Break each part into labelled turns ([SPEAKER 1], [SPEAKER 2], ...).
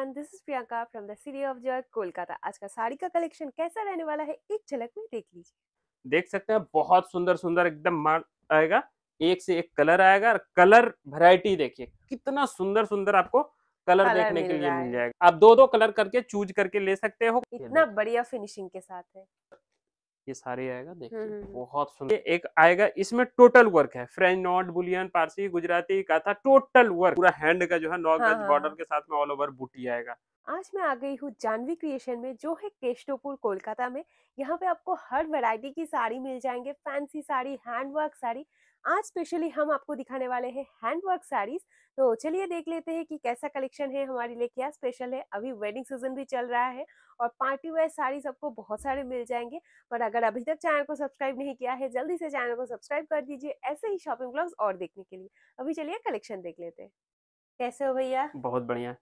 [SPEAKER 1] Everyone this is Priyanka from the city of joy Kolkata आज का साड़ी का कलेक्शन कैसा रहने वाला है एक झलक में देख लीजिए
[SPEAKER 2] देख सकते हैं बहुत सुंदर सुंदर एकदम आएगा एक से एक कलर आएगा और कलर वैरायटी देखिए कितना सुंदर सुंदर आपको कलर, कलर देखने के लिए मिल जाएगा आप दो दो कलर करके चूज करके ले सकते हो इतना
[SPEAKER 1] बढ़िया फिनिशिंग के साथ है
[SPEAKER 2] ये सारे आएगा देखिए हम्म, हम्म, हम्म। बहुत सुंदर एक आएगा इसमें टोटल वर्क है French knot bullion Parsi Gujarati का था टोटल वर्क पूरा हैंड का जो है नौ गज बॉर्डर के साथ में ऑल ओवर बूटी आएगा
[SPEAKER 1] आज मैं आ गई हूँ जानवी क्रिएशन में जो है केशनोपुर कोलकाता में यहाँ पे आपको हर वैरायटी की साड़ी मिल जाएंगे फैंसी साड़ी हैंडवर्क साड़ी आज स्पेशली हम आपको दिखाने वाले हैं हैंडवर्क साड़ीज़ तो चलिए देख लेते हैं कि कैसा कलेक्शन है हमारे लिए क्या स्पेशल है अभी वेडिंग सीजन भी चल रहा है और पार्टी वेयर साड़ी सबको बहुत सारे मिल जाएंगे पर अगर अभी तक चैनल को सब्सक्राइब नहीं किया है जल्दी से चैनल को सब्सक्राइब कर दीजिए ऐसे ही शॉपिंग ब्लॉग्स और देखने के लिए अभी चलिए कलेक्शन देख लेते हैं कैसे हो भैया
[SPEAKER 2] बहुत बढ़िया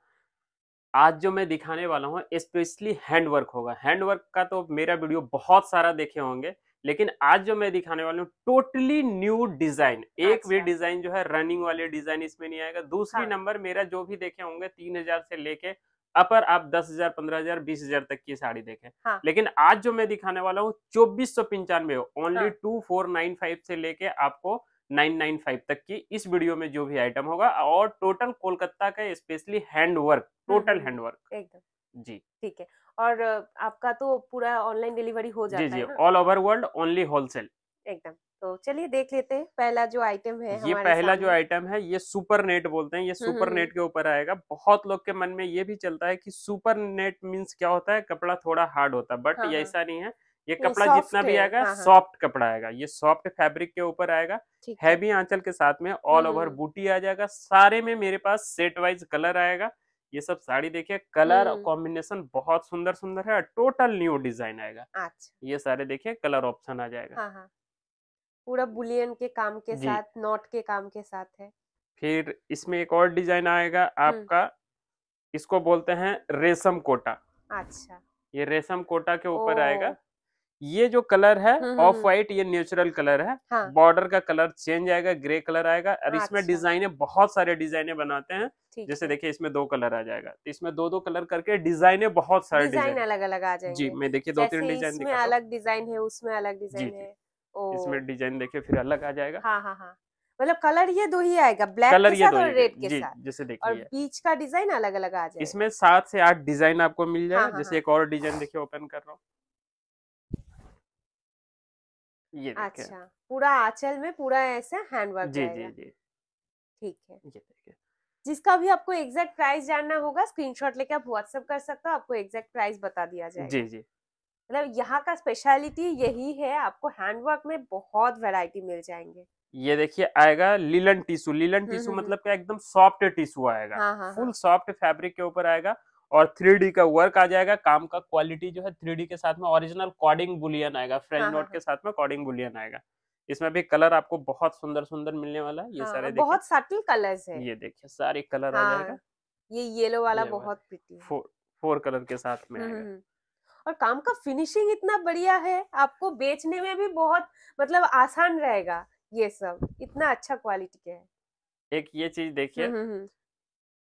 [SPEAKER 2] आज जो मैं दिखाने वाला हूँ स्पेशली हैंडवर्क होगा हैंडवर्क का तो मेरा वीडियो बहुत सारा देखे होंगे लेकिन आज जो मैं दिखाने वाला हूँ टोटली न्यू डिजाइन एक भी डिजाइन अच्छा। जो है रनिंग वाले डिजाइन इसमें नहीं आएगा दूसरी हाँ। नंबर मेरा जो भी देखे होंगे तीन हजार से लेके अपर आप दस हजार पंद्रह हजार बीस हजार तक की साड़ी देखे हाँ। लेकिन आज जो मैं दिखाने वाला हूँ चौबीस सौ पंचानवे only two four nine five से लेके आपको नाइन नाइन फाइव तक की इस वीडियो में जो भी आइटम होगा और टोटल कोलकाता का स्पेशली हैंडवर्क टोटल हैंडवर्क
[SPEAKER 1] एकदम जी ठीक है और आपका तो पूरा ऑनलाइन डिलीवरी हो जाता जी, है
[SPEAKER 2] all over world only wholesale
[SPEAKER 1] एकदम तो चलिए देख लेते हैं पहला जो आइटम है ये हमारे पहला सामने। जो
[SPEAKER 2] आइटम है ये सुपर नेट बोलते हैं ये सुपर हम्म, नेट हम्म। के ऊपर आएगा बहुत लोग के मन में ये भी चलता है कि सुपर नेट मीन्स क्या होता है कपड़ा थोड़ा हार्ड होता है बट ये हाँ, हाँ। ऐसा नहीं है ये कपड़ा जितना भी आएगा हाँ, सॉफ्ट हाँ। कपड़ा आएगा ये सॉफ्ट फैब्रिक के ऊपर आएगा हैवी आंचल के साथ में ऑल ओवर बूटी आ जाएगा सारे में मेरे पास सेट वाइज कलर आएगा ये सब साड़ी देखिए कलर कॉम्बिनेशन बहुत सुंदर सुंदर है टोटल न्यू डिजाइन आएगा अच्छा। ये सारे देखिए कलर ऑप्शन आ जाएगा हाँ,
[SPEAKER 1] हाँ। पूरा बुलियन के काम के साथ नॉट के काम के साथ है
[SPEAKER 2] फिर इसमें एक और डिजाइन आएगा आपका इसको बोलते हैं रेशम कोटा अच्छा ये रेशम कोटा के ऊपर आएगा ये जो कलर है hmm, hmm, off hmm. White ये नेचुरल कलर है हाँ। बॉर्डर का कलर चेंज आएगा ग्रे कलर आएगा और हाँ, अच्छा। इसमें डिजाइने बहुत सारे डिजाइने बनाते हैं जैसे देखिए इसमें दो कलर आ जाएगा तो इसमें दो दो कलर करके डिजाइने बहुत सारे डिजाइन
[SPEAKER 1] अलग अलग आ जाएंगे
[SPEAKER 2] जी मैं देखिए दो तीन डिजाइन
[SPEAKER 1] अलग डिजाइन है उसमें अलग डिजाइन है इसमें
[SPEAKER 2] डिजाइन देखिये फिर अलग आ जाएगा हाँ,
[SPEAKER 1] हाँ, मतलब कलर ये दो ही आएगा ब्लैक कलर के साथ और रेड के जी, साथ जैसे देखिए और बीच का डिजाइन अलग अलग आ जाएगा
[SPEAKER 2] इसमें सात से आठ डिजाइन आपको मिल जाएगा हाँ, जैसे हाँ, एक और डिजाइन देखिए ओपन कर रहा हूँ
[SPEAKER 1] ये अच्छा पूरा आंचल में पूरा ऐसा हैंड वर्क जी जी जी ठीक है ये देखिए जिसका भी आपको एग्जैक्ट प्राइस जानना होगा स्क्रीनशॉट लेके आप व्हाट्सअप कर सकते हो आपको एग्जैक्ट प्राइस बता दिया जाएगा जी जी मतलब यहाँ का स्पेशलिटी यही है आपको हैंडवर्क में बहुत वैरायटी मिल जाएंगे
[SPEAKER 2] ये देखिए आएगा लीलन टिश्यू लीलन टिश्यू मतलब क्या एकदम सॉफ्ट टिश्यू आएगा हाँ, हाँ, फुल हाँ। सॉफ्ट फैब्रिक के ऊपर आएगा और थ्री का वर्क आ जाएगा काम का क्वालिटी जो है थ्री के साथ में ओरिजिनल कॉडिंग बुलियन आएगा फ्रेंड नोट हाँ, हाँ, हाँ। के साथ में कॉडिंग बुलियन आएगा इसमें भी कलर आपको बहुत सुंदर सुंदर मिलने वाला है ये हाँ, सारे बहुत
[SPEAKER 1] सटल कलर्स है
[SPEAKER 2] ये देखिए सारे कलर हाँ, आ जाएगा
[SPEAKER 1] ये येलो वाला ये बहुत है
[SPEAKER 2] फोर फोर कलर के साथ में हम्म,
[SPEAKER 1] आएगा हम्म। और काम का फिनिशिंग इतना बढ़िया है आपको बेचने में भी बहुत मतलब आसान रहेगा ये सब इतना अच्छा क्वालिटी के है
[SPEAKER 2] एक ये चीज देखिए हम्म,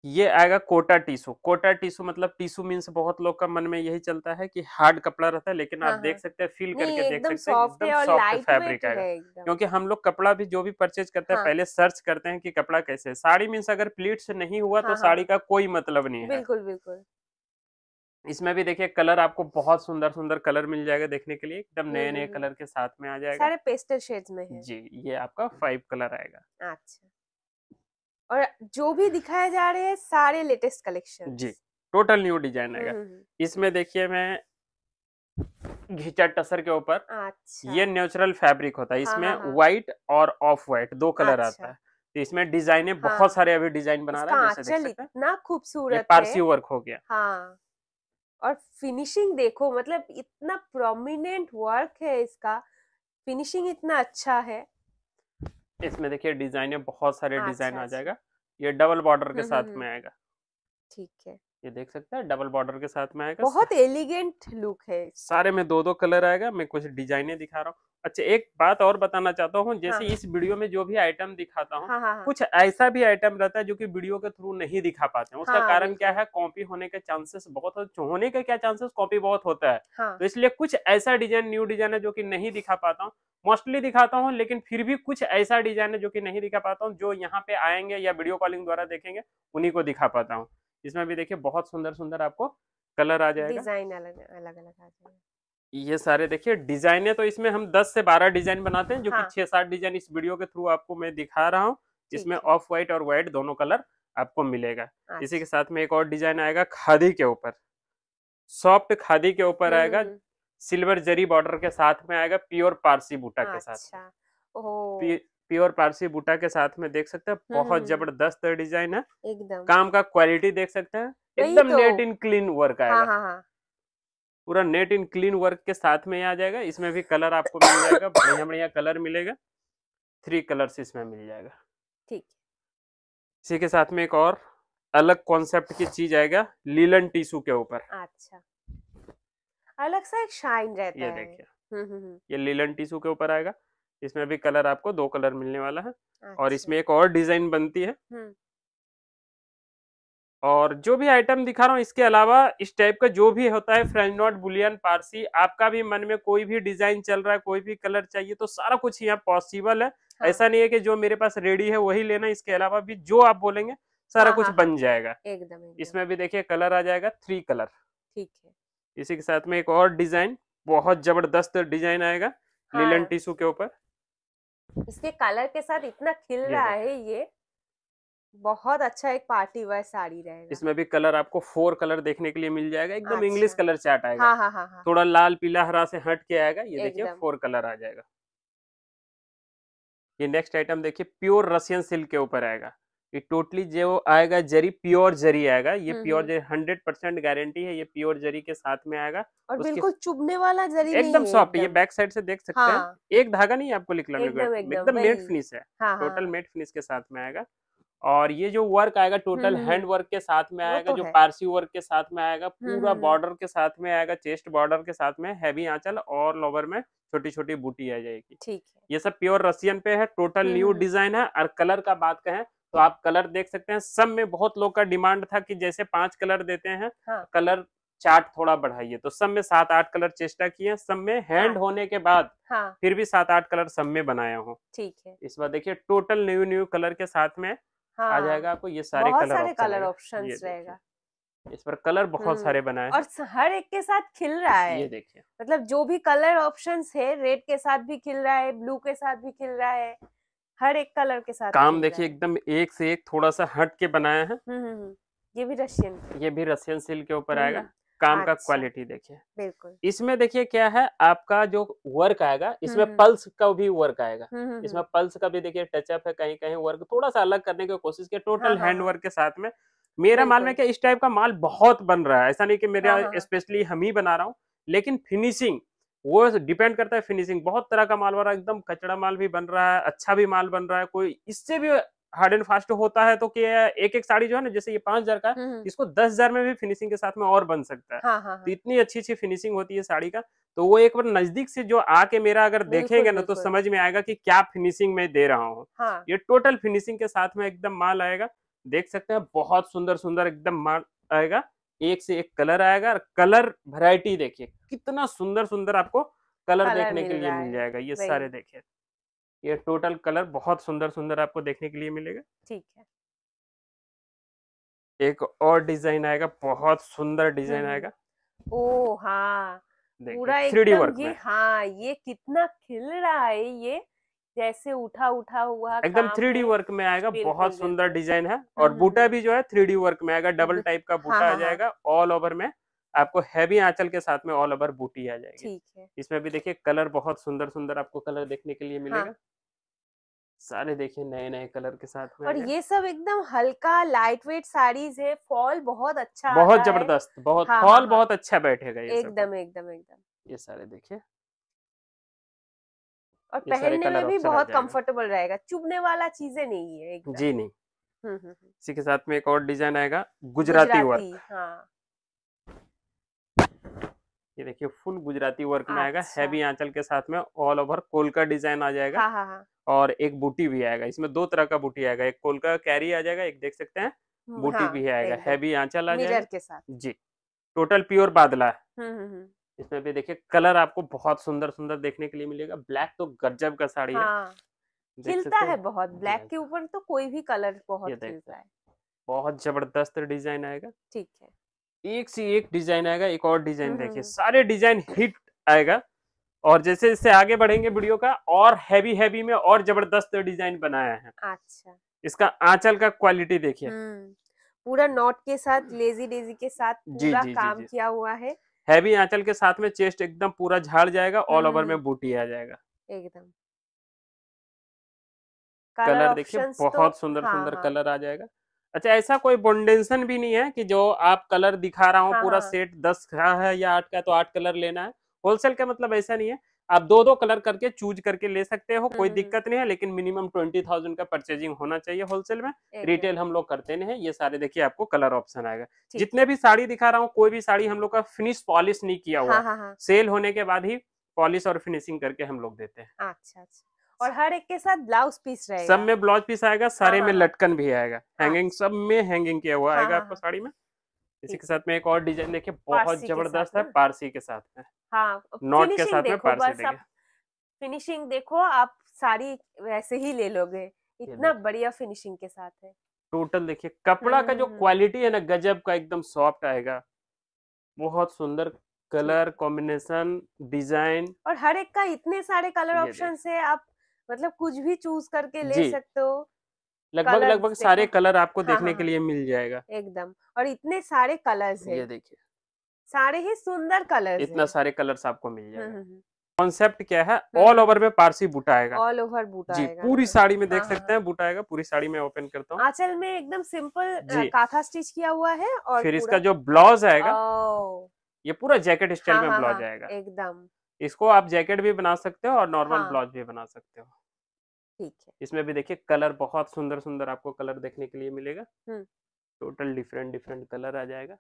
[SPEAKER 2] ये आएगा कोटा टीशू कोटा टीशू मतलब टिश्यू मीन्स बहुत लोग का मन में यही चलता है कि हार्ड कपड़ा रहता है लेकिन आप हाँ, देख हाँ। सकते हैं फील करके देख सकते हैं एकदम सॉफ्ट फैब्रिक तो आएगा क्योंकि हम लोग कपड़ा भी जो भी परचेज करते हैं हाँ। पहले सर्च करते हैं कि कपड़ा कैसे है साड़ी मीन्स अगर प्लीट से नहीं हुआ तो साड़ी का कोई मतलब नहीं है
[SPEAKER 1] बिल्कुल बिल्कुल
[SPEAKER 2] इसमें भी देखिए कलर आपको बहुत सुंदर सुंदर कलर मिल जाएगा देखने के लिए एकदम हम्म, नए नए हम्म, हम्म। कलर के साथ में आ जाएगा सारे
[SPEAKER 1] पेस्टल शेड्स में है
[SPEAKER 2] जी ये आपका फाइव कलर
[SPEAKER 1] आएगा अच्छा और जो भी दिखाए जा रहे हैं सारे लेटेस्ट कलेक्शन
[SPEAKER 2] जी टोटल न्यू डिजाइन है इसमें देखिए मैं घिचा टसर के ऊपर अच्छा। ये नेचुरल फैब्रिक होता है हाँ, इसमें हाँ, व्हाइट और ऑफ व्हाइट दो कलर अच्छा। आता है तो इसमें डिजाइन है बहुत हाँ, सारे अभी डिजाइन बना रहा है जैसे देख
[SPEAKER 1] इतना खूबसूरत पारसी वर्क हो गया हाँ और फिनिशिंग देखो मतलब इतना प्रोमिनेंट वर्क है इसका फिनिशिंग इतना अच्छा है
[SPEAKER 2] इसमें देखिए डिजाइन है बहुत सारे डिजाइन अच्छा, आ अच्छा। जाएगा ये डबल बॉर्डर के हम्म, हम्म, साथ में हम्म। आएगा ठीक है ये देख सकते हैं डबल बॉर्डर के साथ में आएगा बहुत
[SPEAKER 1] एलिगेंट लुक है
[SPEAKER 2] सारे में दो दो कलर आएगा मैं कुछ डिजाइने दिखा रहा हूँ अच्छा एक बात और बताना चाहता हूँ जैसे हाँ। इस वीडियो में जो भी आइटम दिखाता हूँ हाँ, हाँ, हाँ, कुछ ऐसा भी आइटम रहता है जो कि वीडियो के थ्रू नहीं दिखा पाते हैं उसका हाँ, कारण क्या है कॉपी होने के चांसेस बहुत होने के क्या चांसेस कॉपी बहुत होता है हाँ, तो इसलिए कुछ ऐसा डिजाइन न्यू डिजाइन है जो की नहीं दिखा पाता हूँ मोस्टली दिखाता हूँ लेकिन फिर भी कुछ ऐसा डिजाइन है जो की नहीं दिखा पाता हूँ जो यहाँ पे आएंगे या वीडियो कॉलिंग द्वारा देखेंगे उन्हीं को दिखा पाता हूँ इसमें भी देखिए बहुत सुंदर सुंदर आपको कलर आ जाएगा
[SPEAKER 1] डिजाइन अलग अलग अलग आ जाएगा
[SPEAKER 2] ये सारे देखिए डिजाइन है तो इसमें हम 10 से 12 डिजाइन बनाते हैं जो हाँ। कि छह सात डिजाइन इस वीडियो के थ्रू आपको मैं दिखा रहा हूँ इसमें ऑफ व्हाइट और व्हाइट दोनों कलर आपको मिलेगा इसी के अच्छा। साथ में एक और डिजाइन आएगा खादी के ऊपर सॉफ्ट खादी के ऊपर आएगा हम्म, हम्म। सिल्वर जरी बॉर्डर के साथ में आएगा प्योर पारसी बूटा के साथ अच्छा। प्योर पारसी बूटा के साथ में देख सकते हैं हम्म, बहुत हम्म, हम्म। जबरदस्त डिजाइन है एकदम काम का क्वालिटी देख सकते हैं एकदम नेट इन क्लीन वर्क आएगा हाँ हाँ हाँ। पूरा नेट इन क्लीन वर्क के साथ में आ जाएगा इसमें भी कलर आपको मिल जाएगा बढ़िया बढ़िया कलर मिलेगा थ्री कलर्स इसमें मिल जाएगा ठीक इसी के साथ में एक और अलग कॉन्सेप्ट की चीज आएगा लीलन टिश्यू के ऊपर
[SPEAKER 1] अच्छा अलग सा एक शाइन रहता ये है ये देखिए
[SPEAKER 2] ये लीलन टिश्यू के ऊपर आएगा इसमें भी कलर आपको दो कलर मिलने वाला है
[SPEAKER 1] अच्छा। और
[SPEAKER 2] इसमें एक और डिजाइन बनती है हम्म। और जो भी आइटम दिखा रहा हूँ इसके अलावा इस टाइप का जो भी होता है फ्रेंच नॉट बुलियन पारसी आपका भी मन में कोई भी डिजाइन चल रहा है कोई भी कलर चाहिए तो सारा कुछ यहाँ पॉसिबल है हाँ। ऐसा नहीं है कि जो मेरे पास रेडी है वही लेना इसके अलावा भी जो आप बोलेंगे सारा हाँ, कुछ हाँ, हाँ। बन जाएगा एकदम इसमें भी देखिये कलर आ जाएगा थ्री कलर ठीक है इसी के साथ में एक और डिजाइन बहुत जबरदस्त डिजाइन आएगा लीलन टिशू के ऊपर
[SPEAKER 1] इसके कलर के साथ इतना खिल रहा है ये बहुत अच्छा एक पार्टी वेयर साड़ी रहेगा
[SPEAKER 2] इसमें भी कलर आपको फोर कलर देखने के लिए मिल जाएगा एकदम अच्छा। इंग्लिश कलर चार्ट आएगा हाँ, हाँ, हाँ, हाँ। थोड़ा लाल पीला हरा से हट के आएगा ये देखिए फोर कलर आ जाएगा ये नेक्स्ट आइटम देखिए प्योर रशियन सिल्क के ऊपर आएगा ये टोटली जो आएगा जरी प्योर जरी आएगा ये pure zari hundred percent guarantee है ये प्योर जरी के साथ में आएगा और बिल्कुल
[SPEAKER 1] चुभने वाला जरी एकदम सॉफ्ट
[SPEAKER 2] ये बैक साइड से देख सकते हाँ। हैं एक धागा नहीं आपको निकला मतलब एकदम मेट फिनिश है हाँ, टोटल हाँ। मेट फिनिश के साथ में आएगा और ये जो वर्क आएगा टोटल हैंड वर्क के साथ में आएगा तो जो पारसी वर्क के साथ में आएगा पूरा बॉर्डर के साथ में आएगा चेस्ट बॉर्डर के साथ में हैवी आंचल और लोवर में छोटी छोटी बूटी आ जाएगी ठीक है ये सब प्योर रशियन पे है टोटल न्यू डिजाइन है और कलर का बात कहें तो आप कलर देख सकते हैं सब में बहुत लोग का डिमांड था कि जैसे पांच कलर देते हैं हाँ। कलर चार्ट थोड़ा बढ़ाइए तो सब में सात आठ कलर चेष्टा किए सब में हैंड हाँ। होने के बाद हाँ। फिर भी सात आठ कलर सब में बनाया हूँ ठीक है इस बार देखिए टोटल न्यू न्यू कलर के साथ में
[SPEAKER 1] हाँ। आ जाएगा आपको
[SPEAKER 2] ये सारे कलर कलर ऑप्शन रहेगा इस पर कलर बहुत हम्म। सारे बनाए और
[SPEAKER 1] हर एक के साथ खिल रहा है ये देखिए मतलब जो भी कलर ऑप्शन है रेड के साथ भी खिल रहा है ब्लू के साथ भी खिल रहा है हर एक कलर के साथ काम देखिए
[SPEAKER 2] एकदम एक से एक थोड़ा सा हट के बनाया है
[SPEAKER 1] ये भी रशियन
[SPEAKER 2] ये भी रशियन सिल्क के ऊपर आएगा काम का क्वालिटी अच्छा। देखिए बिल्कुल इसमें देखिए क्या है आपका जो वर्क आएगा इसमें पल्स का भी वर्क आएगा इसमें पल्स का भी देखिए टचअप है कहीं कहीं वर्क थोड़ा सा अलग करने की कोशिश की टोटल हैंड वर्क के साथ में मेरा माल में क्या इस टाइप का माल बहुत बन रहा है ऐसा नहीं कि मेरा हाँ, स्पेशली हाँ। हम ही बना रहा हूँ लेकिन फिनिशिंग वो डिपेंड करता है फिनिशिंग बहुत तरह का माल वाला एकदम कचड़ा माल भी बन रहा है अच्छा भी माल बन रहा है कोई इससे भी हार्ड एंड फास्ट होता है तो कि एक एक साड़ी जो है ना जैसे ये पांच हजार का हम्म, हम्म। इसको दस हजार में भी फिनिशिंग के साथ में और बन सकता है हाँ, हाँ, हाँ. तो इतनी अच्छी अच्छी फिनिशिंग होती है साड़ी का तो वो एक बार नजदीक से जो आके मेरा अगर देखेंगे ना तो समझ में आएगा कि क्या फिनिशिंग में दे रहा हूँ हाँ। ये टोटल फिनिशिंग के साथ में एकदम माल आएगा देख सकते हैं बहुत सुंदर सुंदर एकदम माल आएगा एक से एक कलर आएगा और कलर वेराइटी देखिए कितना सुंदर सुंदर आपको कलर, कलर देखने के लिए मिल जाएगा ये सारे देखिए ये टोटल कलर बहुत सुंदर सुंदर आपको देखने के लिए मिलेगा ठीक है एक और डिजाइन आएगा बहुत सुंदर डिजाइन हम्म। आएगा
[SPEAKER 1] ओ हाँ
[SPEAKER 2] पूरा एकदम वर्क ये
[SPEAKER 1] हाँ ये कितना खिल रहा है ये जैसे उठा उठा हुआ एकदम थ्री
[SPEAKER 2] डी वर्क में आएगा बहुत सुंदर डिजाइन है और हम्म, बूटा हम्म। भी जो है थ्री डी वर्क में आएगा डबल टाइप का हाँ, बूटा आ हाँ, हाँ। जाएगा ऑल ओवर में आपको हैवी आंचल के साथ में ऑल ओवर बूटी आ जाएगी ठीक है इसमें भी देखिए कलर बहुत सुंदर सुंदर आपको कलर देखने के लिए मिलेगा हाँ। सारे देखिए नए नए कलर के साथ में और ये
[SPEAKER 1] सब एकदम हल्का लाइट वेट साड़ीज है फॉल बहुत अच्छा बहुत जबरदस्त
[SPEAKER 2] बहुत हाँ, फॉल हाँ, हाँ, बहुत अच्छा बैठेगा एकदम
[SPEAKER 1] एकदम एकदम
[SPEAKER 2] ये सारे देखिए
[SPEAKER 1] और पहनने में भी बहुत कंफर्टेबल रहेगा चुभने वाला चीजें नहीं है जी नहीं हम्म, हम्म, हम्म।
[SPEAKER 2] इसी के साथ में एक और डिजाइन आएगा गुजराती वर्क हाँ ये देखिए फुल गुजराती वर्क में आएगा अच्छा। हैवी आंचल के साथ में ऑल ओवर कोल का डिजाइन आ जाएगा हाँ, हाँ हाँ। और एक बूटी भी आएगा इसमें दो तरह का बूटी आएगा एक कोल का कैरी आ जाएगा एक देख सकते हैं हम्म, बूटी हाँ, भी आएगा हैवी आंचल आ जाएगा के साथ जी टोटल प्योर बादला है हम्म, हम्म, इसमें भी देखिए कलर आपको बहुत सुंदर सुंदर देखने के लिए मिलेगा ब्लैक तो गजब का साड़ी है हाँ,
[SPEAKER 1] खिलता है बहुत ब्लैक हाँ के ऊपर तो कोई भी कलर बहुत खिलता है
[SPEAKER 2] बहुत जबरदस्त डिजाइन आएगा ठीक है एक से एक डिजाइन आएगा एक और डिजाइन हम्म, देखिए हम्म। सारे डिजाइन हिट आएगा और जैसे जैसे आगे बढ़ेंगे वीडियो का और हैवी हैवी में और जबरदस्त डिजाइन बनाया है अच्छा इसका आंचल का क्वालिटी देखिए
[SPEAKER 1] हम्म, पूरा नॉट के साथ लेजी डेजी के साथ पूरा जी, जी, काम जी, जी. किया हुआ है
[SPEAKER 2] हैवी आंचल के साथ में चेस्ट एकदम पूरा झाड़ जाएगा ऑल ओवर में बूटी आ जाएगा
[SPEAKER 1] एकदम कलर देखिए तो बहुत सुंदर सुंदर कलर
[SPEAKER 2] हाँ, हाँ। आ जाएगा अच्छा ऐसा कोई बोंडेंसन भी नहीं है कि जो आप कलर दिखा रहा हूँ हाँ, पूरा सेट हाँ। दस का है या आठ का तो आठ कलर लेना है होलसेल का मतलब ऐसा नहीं है आप दो दो कलर करके चूज करके ले सकते हो कोई हम्म। दिक्कत नहीं है लेकिन मिनिमम ट्वेंटी थाउजेंड का परचेजिंग होना चाहिए होलसेल में रिटेल हम लोग करते नहीं है ये सारे देखिए आपको कलर ऑप्शन आएगा जितने भी साड़ी दिखा रहा हूँ कोई भी साड़ी हम लोग का फिनिश पॉलिश नहीं किया हुआ सेल हाँ, होने के बाद ही पॉलिश और फिनिशिंग करके हम लोग देते हैं
[SPEAKER 1] अच्छा अच्छा और हर एक के साथ ब्लाउज पीस रहेगा सब
[SPEAKER 2] में ब्लाउज पीस आएगा सारे हाँ, में हाँ, हाँ। लटकन भी आएगा हाँ, हैंगिंग सब में हैंगिंग किया हुआ हाँ, आएगा आपको हाँ, साड़ी में इसी के साथ में एक और डिजाइन देखिए बहुत जबरदस्त है पारसी के साथ में
[SPEAKER 1] हाँ नॉट के साथ में पारसी फिनिशिंग देखो आप साड़ी वैसे ही ले लोगे इतना बढ़िया फिनिशिंग के साथ है
[SPEAKER 2] टोटल देखिए कपड़ा का जो क्वालिटी हम्म। है ना गजब का एकदम सॉफ्ट आएगा बहुत सुंदर कलर कॉम्बिनेशन डिजाइन
[SPEAKER 1] और हर एक का इतने सारे कलर ऑप्शन है आप मतलब कुछ भी चूज करके ले सकते हो
[SPEAKER 2] लगभग लगभग सारे कलर आपको हाँ, देखने हाँ, के हाँ। लिए मिल जाएगा
[SPEAKER 1] एकदम और इतने सारे कलर्स हैं ये देखिए सारे ही सुंदर कलर इतना
[SPEAKER 2] सारे कलर्स आपको मिल हाँ, जाएगा कॉन्सेप्ट क्या है ऑल ओवर में पारसी बूटा आएगा ऑल
[SPEAKER 1] ओवर बूटा जी पूरी
[SPEAKER 2] मतलब साड़ी में देख सकते हैं बूटा आएगा पूरी साड़ी में ओपन करता हूँ
[SPEAKER 1] आंचल में एकदम सिंपल काथा स्टिच किया हुआ है और फिर इसका जो
[SPEAKER 2] ब्लाउज आएगा ये पूरा जैकेट स्टाइल में ब्लाउज आएगा एकदम इसको आप जैकेट भी बना सकते हो और नॉर्मल ब्लाउज भी बना सकते हो ठीक है इसमें भी देखिए कलर बहुत सुंदर सुंदर आपको कलर देखने के लिए मिलेगा हम्म। टोटल डिफरेंट डिफरेंट कलर आ जाएगा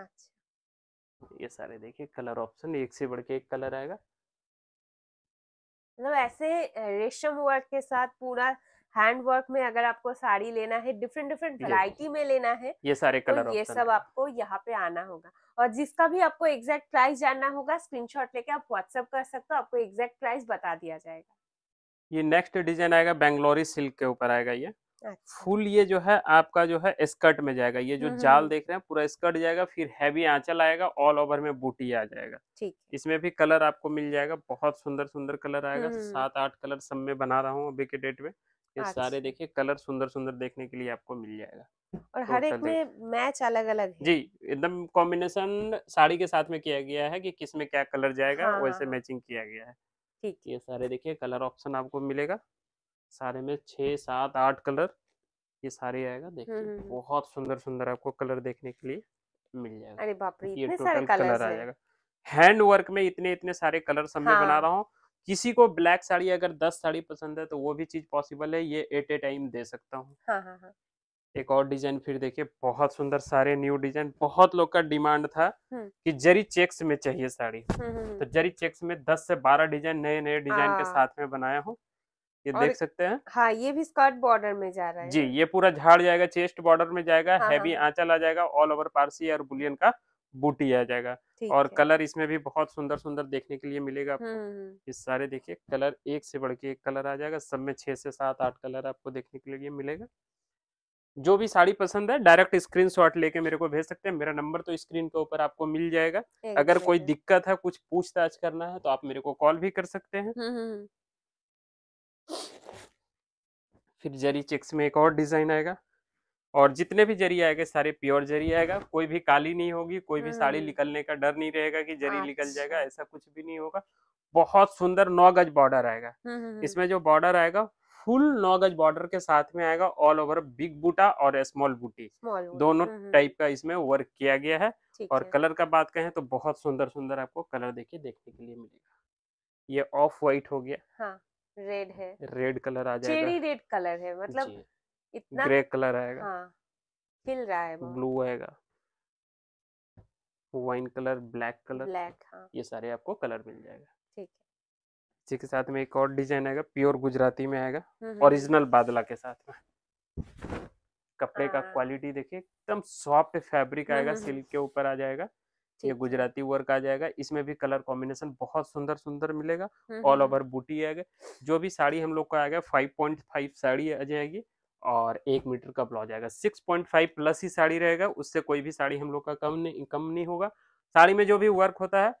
[SPEAKER 1] अच्छा
[SPEAKER 2] ये सारे देखिए कलर ऑप्शन एक से बढ़ के एक कलर आएगा
[SPEAKER 1] मतलब ऐसे रेशम वर्क के साथ पूरा हैंड वर्क में अगर आपको साड़ी लेना है डिफरेंट डिफरेंट वैरायटी में लेना है
[SPEAKER 2] ये सारे तो कलर तो ये सब
[SPEAKER 1] आपको यहाँ पे आना होगा और जिसका भी आपको एग्जैक्ट प्राइस जानना होगा स्क्रीनशॉट लेके आप व्हाट्सएप कर सकते हो आपको एग्जैक्ट प्राइस बता दिया जाएगा
[SPEAKER 2] ये नेक्स्ट डिजाइन आएगा बेंगलोरी सिल्क के ऊपर आएगा ये अच्छा। फुल ये जो है आपका जो है स्कर्ट में जाएगा ये जो हम्म, हम्म, जाल हम्म। देख रहे हैं पूरा स्कर्ट जाएगा फिर हैवी आंचल आएगा ऑल ओवर में बूटी आ जाएगा ठीक इसमें भी कलर आपको मिल जाएगा बहुत सुंदर सुंदर कलर आएगा सात आठ कलर सब में बना रहा हूँ अभी के डेट में ये अच्छा। सारे देखिए कलर सुंदर सुंदर देखने के लिए आपको मिल जाएगा और हर एक में
[SPEAKER 1] मैच अलग अलग है।
[SPEAKER 2] जी एकदम कॉम्बिनेशन साड़ी के साथ में किया गया है कि किस में क्या कलर जाएगा हाँ। वैसे मैचिंग किया गया है ठीक ये सारे देखिए कलर ऑप्शन आपको मिलेगा सारे में छः सात आठ कलर ये सारे आएगा देखिए हम्म, हम्म। बहुत सुंदर सुंदर आपको कलर देखने के लिए मिल
[SPEAKER 1] जाएगा अरे बाप रे ये टोटल कलर आ जाएगा
[SPEAKER 2] हैंड वर्क में इतने इतने सारे कलर सब हाँ। बना रहा हूँ किसी को ब्लैक साड़ी अगर दस साड़ी पसंद है तो वो भी चीज पॉसिबल है ये एट ए टाइम दे सकता हूँ हाँ हाँ हाँ। एक और डिजाइन फिर देखिए बहुत सुंदर सारे न्यू डिजाइन बहुत लोग का डिमांड था हम्म। कि जरी चेक्स में चाहिए साड़ी हम्म, हम्म, तो जरी चेक्स में 10 से 12 डिजाइन नए नए डिजाइन के हाँ। साथ में बनाया हूँ ये देख सकते हैं
[SPEAKER 1] हाँ ये भी स्कर्ट बॉर्डर में जा रहा है जी
[SPEAKER 2] ये पूरा झाड़ जाएगा चेस्ट बॉर्डर में जाएगा हाँ, हैवी हाँ। आंचल आ जाएगा ऑल ओवर पारसी और बुलियन का बूटी आ जाएगा और कलर इसमें भी बहुत सुंदर सुंदर देखने के लिए मिलेगा आपको ये सारे देखिए कलर एक से बढ़ के एक कलर आ जाएगा सब में छह से सात आठ कलर आपको देखने के लिए मिलेगा जो भी साड़ी पसंद है डायरेक्ट स्क्रीन शॉट लेके मेरे को भेज सकते हैं मेरा नंबर तो स्क्रीन के ऊपर आपको मिल जाएगा अगर कोई दिक्कत है कुछ पूछताछ करना है तो आप मेरे को कॉल भी कर सकते हैं हम्म, हम्म, हम्म। फिर जरी चेक्स में एक और डिजाइन आएगा और जितने भी जरी आएगा सारे प्योर जरी आएगा कोई भी काली नहीं होगी कोई भी साड़ी निकलने का डर नहीं रहेगा कि जरी निकल अच्छा। जाएगा ऐसा कुछ भी नहीं होगा बहुत सुंदर नौ गज बॉर्डर आएगा इसमें जो बॉर्डर आएगा फुल नौ गज बॉर्डर के साथ में आएगा ऑल ओवर बिग बूटा और स्मॉल बूटी दोनों हम्म, हम्म। टाइप का इसमें वर्क किया गया है और है। कलर का बात कहें तो बहुत सुंदर सुंदर आपको कलर देखिए देखने के लिए मिलेगा ये ऑफ व्हाइट हो गया
[SPEAKER 1] हाँ, रेड है
[SPEAKER 2] रेड कलर आ जाएगा
[SPEAKER 1] रेड कलर है मतलब इतना ग्रे कलर आएगा हाँ, खिल रहा है ब्लू
[SPEAKER 2] आएगा wine colour black colour black हाँ। ये सारे आपको कलर मिल जाएगा ठीक है इसी के साथ में एक और डिजाइन आएगा प्योर गुजराती में आएगा हम्म, हम्म। ओरिजिनल बादला के साथ में कपड़े का हाँ। क्वालिटी देखिए एकदम सॉफ्ट फैब्रिक हम्म, आएगा सिल्क के ऊपर आ जाएगा ये गुजराती वर्क आ जाएगा इसमें भी कलर कॉम्बिनेशन बहुत सुंदर सुंदर मिलेगा ऑल ओवर बूटी आएगा जो भी साड़ी हम लोग का आएगा फाइव पॉइंट फाइव साड़ी आ जाएगी और एक मीटर का ब्लाउज आएगा सिक्स पॉइंट फाइव प्लस ही साड़ी रहेगा उससे कोई भी साड़ी हम लोग का कम नहीं कम नहीं होगा साड़ी में जो भी वर्क होता है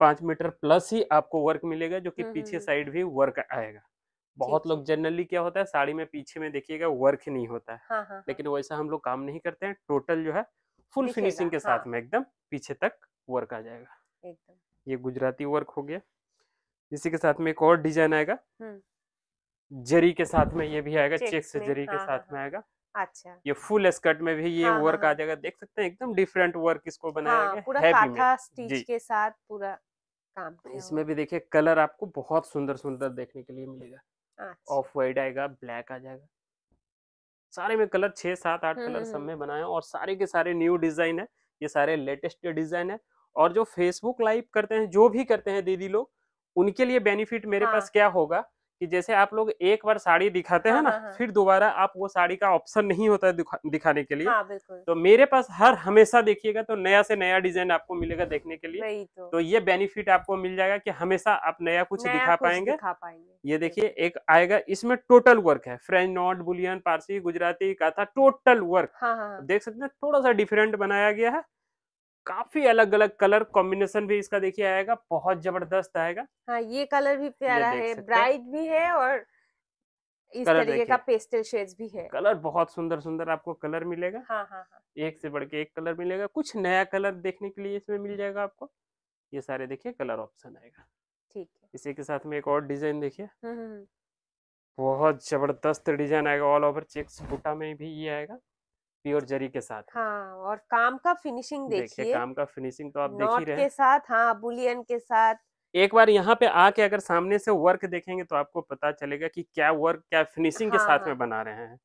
[SPEAKER 2] पांच मीटर प्लस ही आपको वर्क मिलेगा जो कि पीछे साइड भी वर्क आएगा बहुत लोग जनरली क्या होता है साड़ी में पीछे में देखिएगा वर्क नहीं होता है हाँ, हा। हाँ। लेकिन वैसा हम लोग काम नहीं करते हैं टोटल जो है फुल फिनिशिंग के साथ हाँ। में एकदम पीछे तक वर्क आ जाएगा
[SPEAKER 1] एकदम
[SPEAKER 2] ये गुजराती वर्क हो गया इसी के साथ में एक और डिजाइन आएगा जरी के साथ में ये भी आएगा चेक से जरी के हाँ, साथ हाँ, में आएगा अच्छा ये फुल स्कर्ट में भी ये हाँ, वर्क हाँ, आ जाएगा देख सकते हैं एकदम डिफरेंट वर्क इसको बनाया हाँ, गया पूरा स्टिच के
[SPEAKER 1] साथ पूरा काम इसमें
[SPEAKER 2] भी देखिए कलर आपको बहुत सुंदर सुंदर देखने के लिए मिलेगा अच्छा। ऑफ वाइट आएगा ब्लैक आ जाएगा सारे में कलर छह सात आठ कलर सब हम्म। में बनाए और सारे के सारे न्यू डिजाइन है ये सारे लेटेस्ट डिजाइन है और जो फेसबुक लाइव करते हैं जो भी करते हैं दीदी लोग उनके लिए बेनिफिट मेरे हाँ। पास क्या होगा कि जैसे आप लोग एक बार साड़ी दिखाते हाँ, हैं ना हाँ, हाँ। फिर दोबारा आप वो साड़ी का ऑप्शन नहीं होता है दिखा, दिखाने के लिए हाँ, तो मेरे पास हर हमेशा देखिएगा तो नया से नया डिजाइन आपको मिलेगा देखने के लिए तो।, तो ये बेनिफिट आपको मिल जाएगा कि हमेशा आप नया कुछ नया दिखा, कुछ पाएंगे। दिखा पाएंगे ये देखिए एक आएगा इसमें टोटल वर्क है French knot bullion Parsi Gujarati का था टोटल वर्क हाँ, देख सकते हैं थोड़ा सा डिफरेंट बनाया गया है काफी अलग अलग कलर कॉम्बिनेशन भी इसका देखिए आएगा बहुत जबरदस्त आएगा
[SPEAKER 1] हाँ ये कलर भी प्यारा है ब्राइट भी है और
[SPEAKER 2] इस तरीके का
[SPEAKER 1] पेस्टल शेड्स भी है
[SPEAKER 2] कलर बहुत सुंदर सुंदर आपको कलर मिलेगा हाँ हाँ हाँ एक से बढ़ के एक कलर मिलेगा कुछ नया कलर देखने के लिए इसमें मिल जाएगा आपको ये सारे देखिए कलर ऑप्शन आएगा ठीक है इसी के साथ में एक और डिजाइन देखिए हम्म, हम्म, हम्म। बहुत जबरदस्त डिजाइन आएगा ऑल ओवर चेक्स बुटा में भी ये आएगा प्योर जरी के साथ
[SPEAKER 1] हाँ और काम का फिनिशिंग देखिए काम
[SPEAKER 2] का फिनिशिंग तो आप देख ही रहे के
[SPEAKER 1] साथ हाँ बुलियन के साथ
[SPEAKER 2] एक बार यहाँ पे आके अगर सामने से वर्क देखेंगे तो आपको पता चलेगा कि क्या वर्क क्या फिनिशिंग हाँ, के साथ हाँ. में बना रहे हैं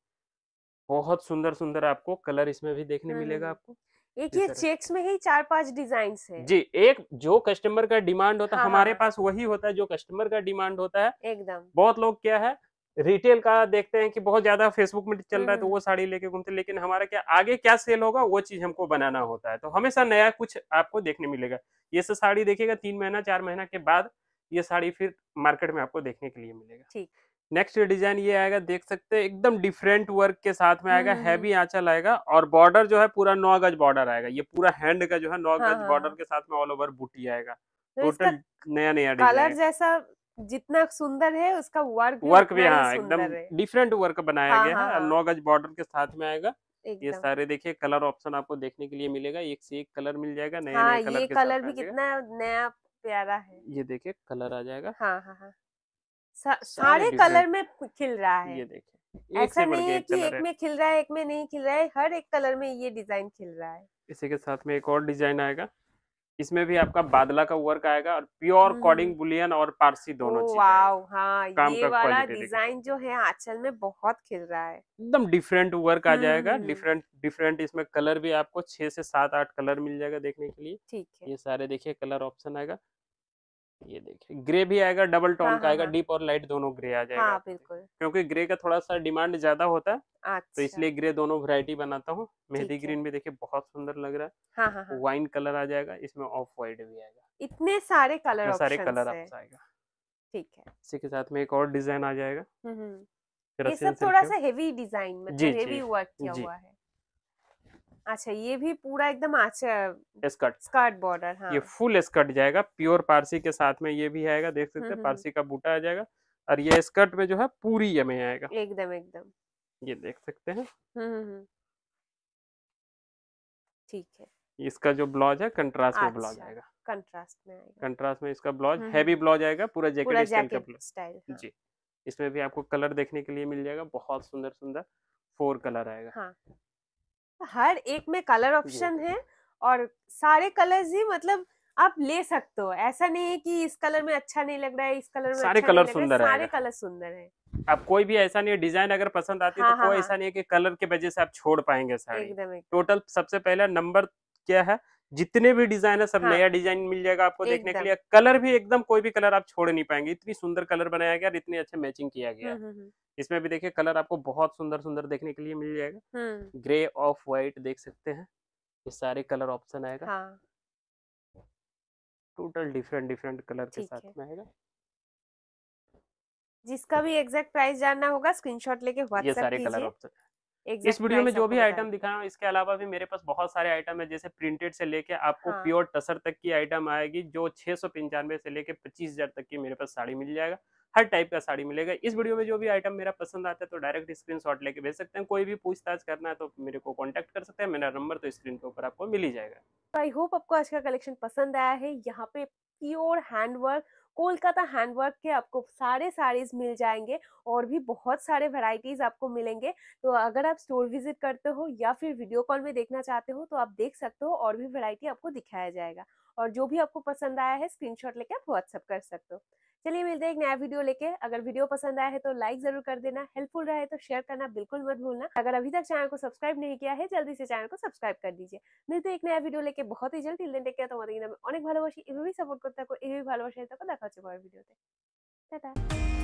[SPEAKER 2] बहुत सुंदर सुंदर आपको कलर इसमें भी देखने हम्म, मिलेगा हम्म, आपको
[SPEAKER 1] हम्म। एक ये चेक्स में ही चार पांच डिजाइन है
[SPEAKER 2] जी एक जो कस्टमर का डिमांड होता है हाँ, हमारे हाँ, पास वही होता है जो कस्टमर का डिमांड होता है एकदम बहुत लोग क्या है रिटेल का देखते हैं कि बहुत ज्यादा फेसबुक में चल रहा है तो हम्म। वो साड़ी लेके घूमते हैं लेकिन हमारा क्या आगे क्या सेल होगा वो चीज हमको बनाना होता है तो हमेशा नया कुछ आपको देखने मिलेगा ये सब साड़ी देखिएगा तीन महीना चार महीना के बाद ये साड़ी फिर मार्केट में आपको देखने के लिए मिलेगा ठीक नेक्स्ट डिजाइन ये आएगा देख सकते हैं एकदम डिफरेंट वर्क के साथ में आएगा हैवी हम्म। आंचल आएगा और बॉर्डर जो है पूरा नौ गज बॉर्डर आएगा ये पूरा हैंड का जो है नौ गज बॉर्डर हाँ, हाँ, हाँ। के साथ में ऑल ओवर बूटी आएगा टोटल नया नया डिजाइन कलर
[SPEAKER 1] जैसा जितना सुंदर है उसका वर्क वर्क भी हाँ एकदम
[SPEAKER 2] डिफरेंट वर्क बनाया हाँ, गया है हाँ, हाँ। नौ गज बॉर्डर के साथ में आएगा ये सारे देखिए कलर ऑप्शन आपको देखने के लिए मिलेगा एक से एक कलर मिल जाएगा नया हाँ, नया कलर ये कलर भी
[SPEAKER 1] कितना नया प्यारा है
[SPEAKER 2] ये देखिए कलर आ जाएगा
[SPEAKER 1] हाँ हाँ हाँ सारे कलर में खिल रहा है ये
[SPEAKER 2] देखिए ऐसा नहीं है कि एक में
[SPEAKER 1] खिल रहा है एक में नहीं खिल रहा है हर एक कलर में ये डिजाइन खिल रहा है
[SPEAKER 2] इसी के साथ में एक और डिजाइन आएगा इसमें भी आपका बादला का वर्क आएगा और प्योर कॉडिंग बुलियन और पारसी दोनों ओ,
[SPEAKER 1] हाँ, काम ये वाला डिजाइन जो है आंचल में बहुत खिल रहा है
[SPEAKER 2] एकदम डिफरेंट वर्क आ जाएगा डिफरेंट डिफरेंट इसमें कलर भी आपको छह से सात आठ कलर मिल जाएगा देखने के लिए ठीक है ये सारे देखिए कलर ऑप्शन आएगा ये देखिए ग्रे भी आएगा डबल टोन हाँ, का हाँ, आएगा हाँ। डीप और लाइट दोनों ग्रे आ जाएगा हाँ, बिल्कुल क्योंकि ग्रे का थोड़ा सा डिमांड ज्यादा होता है तो अच्छा। तो इसलिए ग्रे दोनों वैरायटी बनाता हूँ मेहंदी ग्रीन भी देखिए बहुत सुंदर लग रहा है हाँ, हाँ, वाइन कलर आ जाएगा इसमें ऑफ वाइट भी आएगा
[SPEAKER 1] इतने सारे कलर सारे कलर आपका आएगा ठीक है
[SPEAKER 2] इसी के साथ में एक और डिजाइन आ
[SPEAKER 1] जाएगा थोड़ा सा हेवी मतलब डिजाइन हुआ है अच्छा ये भी पूरा एकदम अच्छा स्कर्ट स्कर्ट बॉर्डर हाँ। ये
[SPEAKER 2] फुल स्कर्ट जाएगा प्योर पारसी के साथ में ये भी आएगा देख सकते हम्म, हैं हम्म, हम्म। पारसी का बूटा आ जाएगा और ये स्कर्ट में जो है पूरी ये में आएगा
[SPEAKER 1] एकदम एकदम
[SPEAKER 2] ये देख सकते हैं ठीक है इसका जो ब्लाउज है कंट्रास्ट में ब्लाउज अच्छा,
[SPEAKER 1] आएगा कंट्रास्ट में आएगा
[SPEAKER 2] कंट्रास्ट में इसका ब्लाउज हैवी ब्लाउज आएगा पूरा जैकेट स्टाइल का ब्लाउज हाँ। जी इसमें भी आपको कलर देखने के लिए मिल जाएगा बहुत सुंदर सुंदर फोर कलर आएगा
[SPEAKER 1] हाँ। हर एक में कलर ऑप्शन है और सारे कलर्स ही मतलब आप ले सकते हो ऐसा नहीं है कि इस कलर में अच्छा नहीं लग रहा है इस कलर में सारे अच्छा कलर सुंदर है सारे कलर सुंदर है
[SPEAKER 2] आप कोई भी ऐसा नहीं है डिजाइन अगर पसंद आती है हाँ, तो हाँ, कोई हाँ, ऐसा नहीं है कि कलर के वजह से आप छोड़ पाएंगे साड़ी टोटल सबसे पहला नंबर क्या है जितने भी डिजाइन है सब हाँ। नया डिजाइन मिल जाएगा आपको देखने के लिए कलर भी एकदम कोई भी कलर आप छोड़ नहीं पाएंगे इतनी सुंदर कलर बनाया गया और इतने अच्छे मैचिंग किया गया हम्म, हम्म, हम्म। इसमें भी देखिए कलर आपको बहुत सुंदर सुंदर देखने के लिए मिल जाएगा ग्रे ऑफ व्हाइट देख सकते हैं ये सारे कलर ऑप्शन आएगा हाँ। टोटल डिफरेंट डिफरेंट कलर के साथ
[SPEAKER 1] में आएगा जिसका भी एग्जैक्ट प्राइस जानना होगा स्क्रीनशॉट लेके व्हाट्सएप कीजिए इस वीडियो में जो भी आइटम
[SPEAKER 2] रहा हूँ इसके अलावा भी मेरे पास बहुत सारे आइटम है जैसे प्रिंटेड से लेके आपको हाँ। प्योर टसर तक की आइटम आएगी जो छह सौ पंचानवे से लेके पच्चीस हजार तक की मेरे पास साड़ी मिल जाएगा हर टाइप का साड़ी मिलेगा इस वीडियो में जो भी आइटम मेरा पसंद आता है तो डायरेक्ट स्क्रीन शॉट लेके भेज सकते हैं कोई भी पूछताछ करना है तो मेरे को कॉन्टेक्ट कर सकते हैं मेरा नंबर तो स्क्रीन के ऊपर आपको मिल ही जाएगा
[SPEAKER 1] आई होप आपको आज का कलेक्शन पसंद आया है यहाँ पे प्योर हैंडवर्क कोलकाता हैंडवर्क के आपको सारे साड़ीज मिल जाएंगे और भी बहुत सारे वेराइटीज आपको मिलेंगे तो अगर आप स्टोर विजिट करते हो या फिर वीडियो कॉल में देखना चाहते हो तो आप देख सकते हो और भी वेराइटी आपको दिखाया जाएगा और जो भी आपको पसंद आया है स्क्रीनशॉट लेके आप व्हाट्सअप कर सकते हो चलिए मिलते हैं एक नया वीडियो लेके अगर वीडियो पसंद आया है तो लाइक जरूर कर देना हेल्पफुल रहे तो शेयर करना बिल्कुल मत भूलना अगर अभी तक चैनल को सब्सक्राइब नहीं किया है जल्दी से चैनल को सब्सक्राइब कर दीजिए मिलते हैं एक नया वीडियो लेके बहुत ही जल्दी দেখে তোমাদের तुम्हारे अनेक ভালোবাসি सपोर्ट সাপোর্ট করতে থাকো এভাবেই ভালোবাসা